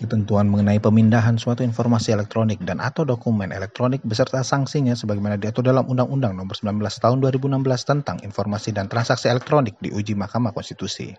ketentuan mengenai pemindahan suatu informasi elektronik dan atau dokumen elektronik beserta sanksinya sebagaimana diatur dalam Undang-Undang Nomor 19 Tahun 2016 tentang Informasi dan Transaksi Elektronik diuji Mahkamah Konstitusi.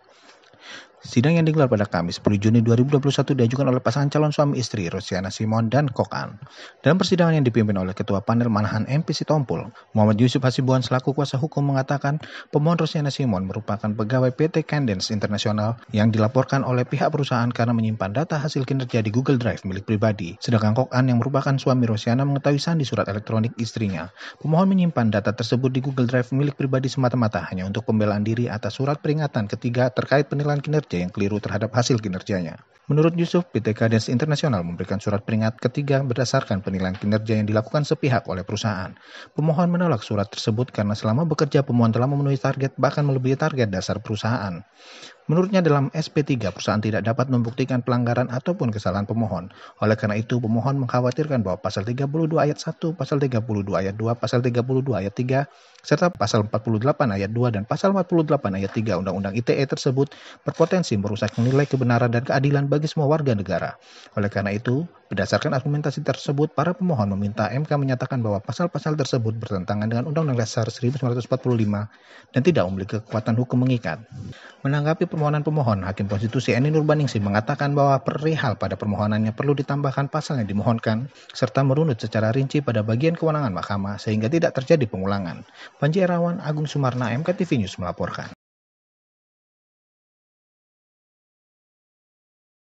Sidang yang digelar pada Kamis 10 Juni 2021 diajukan oleh pasangan calon suami istri Rosiana Simon dan Kokan. Dalam persidangan yang dipimpin oleh Ketua Panel Manahan MPC Tompul, Muhammad Yusuf Hasibuan selaku kuasa hukum mengatakan pemohon Rosiana Simon merupakan pegawai PT Candence Internasional yang dilaporkan oleh pihak perusahaan karena menyimpan data hasil kinerja di Google Drive milik pribadi. Sedangkan Kokan yang merupakan suami Rosiana mengetahui sandi surat elektronik istrinya. Pemohon menyimpan data tersebut di Google Drive milik pribadi semata-mata hanya untuk pembelaan diri atas surat peringatan ketiga terkait penilaian kinerja kinerja yang keliru terhadap hasil kinerjanya. Menurut Yusuf, PT Kadens Internasional memberikan surat peringat ketiga berdasarkan penilaian kinerja yang dilakukan sepihak oleh perusahaan. Pemohon menolak surat tersebut karena selama bekerja pemohon telah memenuhi target bahkan melebihi target dasar perusahaan. Menurutnya dalam SP3 perusahaan tidak dapat membuktikan pelanggaran ataupun kesalahan pemohon. Oleh karena itu pemohon mengkhawatirkan bahwa pasal 32 ayat 1, pasal 32 ayat 2, pasal 32 ayat 3 serta pasal 48 ayat 2 dan pasal 48 ayat 3 Undang-Undang ITE tersebut berpotensi merusak nilai kebenaran dan keadilan bagi semua warga negara. Oleh karena itu, Berdasarkan argumentasi tersebut, para pemohon meminta MK menyatakan bahwa pasal-pasal tersebut bertentangan dengan Undang-Undang Dasar 1945 dan tidak memiliki kekuatan hukum mengikat. Menanggapi permohonan pemohon, Hakim Konstitusi Eni Nurbaningsih mengatakan bahwa perihal pada permohonannya perlu ditambahkan pasal yang dimohonkan, serta merunut secara rinci pada bagian kewenangan mahkamah sehingga tidak terjadi pengulangan. Panji Erawan, Agung Sumarna, MKTV News melaporkan.